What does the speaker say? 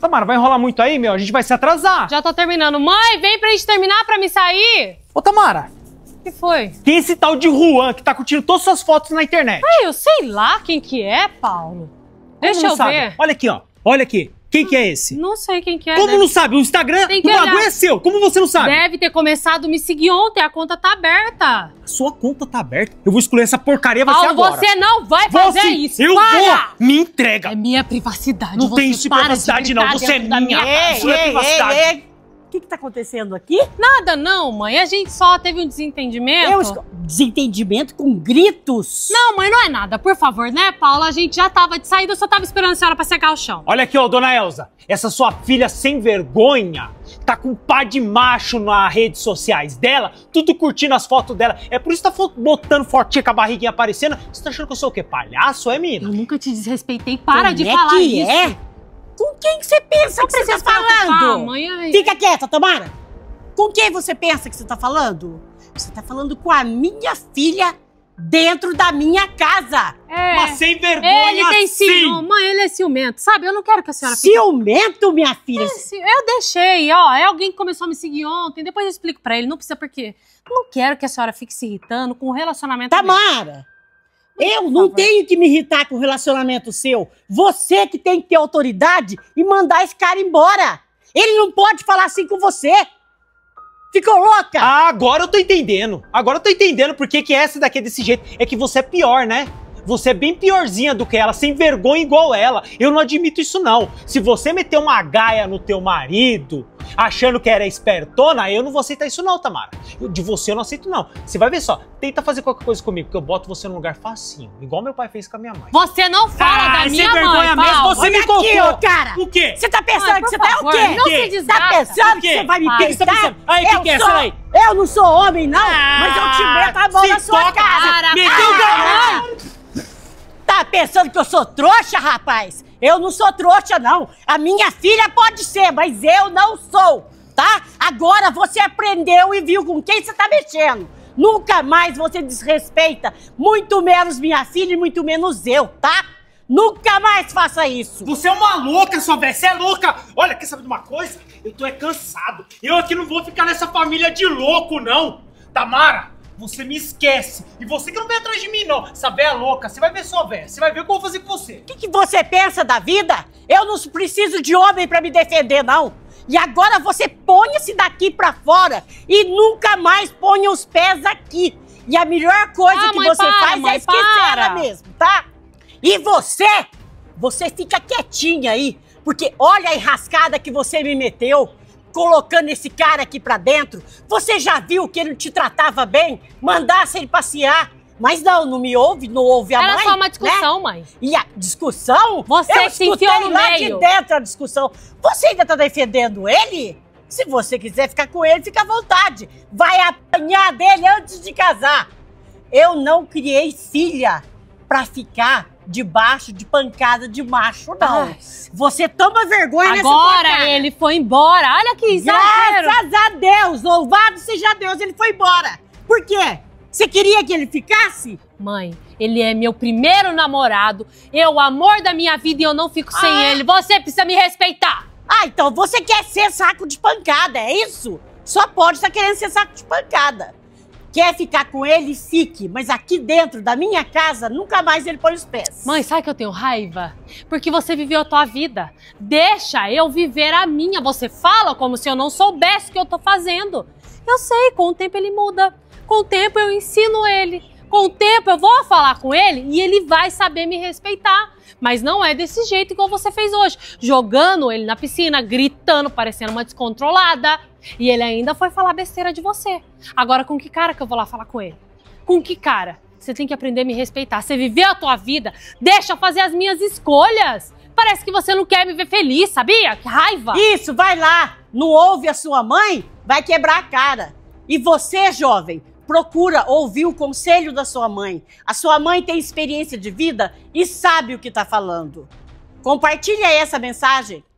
Tamara, vai enrolar muito aí, meu? A gente vai se atrasar. Já tô terminando. Mãe, vem pra gente terminar pra me sair. Ô, Tamara. O que foi? Tem é esse tal de Juan que tá curtindo todas suas fotos na internet? Ah, eu sei lá quem que é, Paulo. Deixa eu sabe? ver. Olha aqui, ó. Olha aqui. Quem que é esse? Não sei quem que é. Como deve... não sabe? O Instagram do bagulho é seu. Como você não sabe? Deve ter começado a me seguir ontem. A conta tá aberta. A sua conta tá aberta? Eu vou excluir essa porcaria Paulo, você agora. você não vai fazer você, isso. Eu para! vou. Me entrega. É minha privacidade. Não você tem isso privacidade, não. Você é minha. É ei, isso ei, é privacidade. Ei, ei que que tá acontecendo aqui? Nada não, mãe. A gente só teve um desentendimento. Eu esco... Desentendimento com gritos? Não, mãe, não é nada. Por favor, né, Paula? A gente já tava de saída, eu só tava esperando a senhora pra secar o chão. Olha aqui, ó, dona Elza. Essa sua filha sem vergonha tá com um par de macho nas redes sociais dela, tudo curtindo as fotos dela. É por isso que tá botando fortinha com a barriguinha aparecendo. Você tá achando que eu sou o quê? Palhaço, é, menina? Eu nunca te desrespeitei. Para Como de é falar que isso. É? Com quem você pensa que você tá, tá falando? Mãe... Fica quieta, Tomara. Com quem você pensa que você tá falando? Você tá falando com a minha filha dentro da minha casa. É. Mas sem vergonha Ele tem assim. Mãe, ele é ciumento, sabe? Eu não quero que a senhora... Ciumento, minha filha? É, eu deixei, ó. É alguém que começou a me seguir ontem. Depois eu explico pra ele. Não precisa, porque... Não quero que a senhora fique se irritando com o relacionamento... Tamara! Eu não tenho que me irritar com o relacionamento seu. Você que tem que ter autoridade e mandar esse cara embora. Ele não pode falar assim com você. Ficou louca? Ah, agora eu tô entendendo. Agora eu tô entendendo por que, que essa daqui é desse jeito. É que você é pior, né? Você é bem piorzinha do que ela, sem vergonha igual ela. Eu não admito isso não. Se você meter uma gaia no teu marido, achando que era espertona, eu não vou aceitar isso não, Tamara. Eu, de você eu não aceito não. Você vai ver só, tenta fazer qualquer coisa comigo, que eu boto você num lugar facinho, igual meu pai fez com a minha mãe. Você não fala ah, da minha mãe, vergonha Paulo. mesmo, você me aqui, contou. cara. O quê? Você tá pensando que você tá favor, tá... O quê? Não se desgasta. Tá pensando que você vai me tá pensar? Aí, o que, que é? Peraí. Eu não sou homem, não, ah, mas eu te meto a mão na sua toca, cara. Meteu ah, o Tá pensando que eu sou trouxa, rapaz? Eu não sou trouxa, não. A minha filha pode ser, mas eu não sou, tá? Agora você aprendeu e viu com quem você tá mexendo. Nunca mais você desrespeita, muito menos minha filha e muito menos eu, tá? Nunca mais faça isso! Você é uma louca, sua velha! Você é louca! Olha, quer saber de uma coisa? Eu tô é cansado. Eu aqui não vou ficar nessa família de louco, não! Tamara, você me esquece. E você que não vem atrás de mim, não. Essa véia é louca. Você vai ver sua véia. Você vai ver o que eu vou fazer com você. O que, que você pensa da vida? Eu não preciso de homem para me defender, não. E agora você ponha-se daqui para fora e nunca mais ponha os pés aqui. E a melhor coisa ah, que mãe, você para, faz é mãe, é esquecer para. ela mesmo, tá? E você, você fica quietinha aí, porque olha a enrascada que você me meteu colocando esse cara aqui pra dentro. Você já viu que ele não te tratava bem? Mandasse ele passear. Mas não, não me ouve, não ouve a Era mãe. Era só uma discussão, né? mãe. E a discussão? Você eu que se enfiou no lá meio. de dentro a discussão. Você ainda tá defendendo ele? Se você quiser ficar com ele, fica à vontade. Vai apanhar dele antes de casar. Eu não criei filha para ficar debaixo de pancada de macho, não. Você toma vergonha Agora nessa ele foi embora. Olha que exagero. Graças a Deus, louvado seja Deus, ele foi embora. Por quê? Você queria que ele ficasse? Mãe, ele é meu primeiro namorado, eu, é o amor da minha vida e eu não fico ah. sem ele. Você precisa me respeitar. Ah, então você quer ser saco de pancada, é isso? Só pode estar tá querendo ser saco de pancada. Quer ficar com ele? Fique. Mas aqui dentro da minha casa, nunca mais ele põe os pés. Mãe, sabe que eu tenho raiva? Porque você viveu a tua vida. Deixa eu viver a minha. Você fala como se eu não soubesse o que eu tô fazendo. Eu sei, com o tempo ele muda. Com o tempo eu ensino ele. Com o tempo eu vou falar com ele e ele vai saber me respeitar. Mas não é desse jeito igual você fez hoje, jogando ele na piscina, gritando, parecendo uma descontrolada. E ele ainda foi falar besteira de você. Agora com que cara que eu vou lá falar com ele? Com que cara? Você tem que aprender a me respeitar. Você viveu a tua vida, deixa eu fazer as minhas escolhas. Parece que você não quer me ver feliz, sabia? Que raiva! Isso, vai lá! Não ouve a sua mãe? Vai quebrar a cara. E você, jovem, procura ouvir o conselho da sua mãe. A sua mãe tem experiência de vida e sabe o que está falando. Compartilha essa mensagem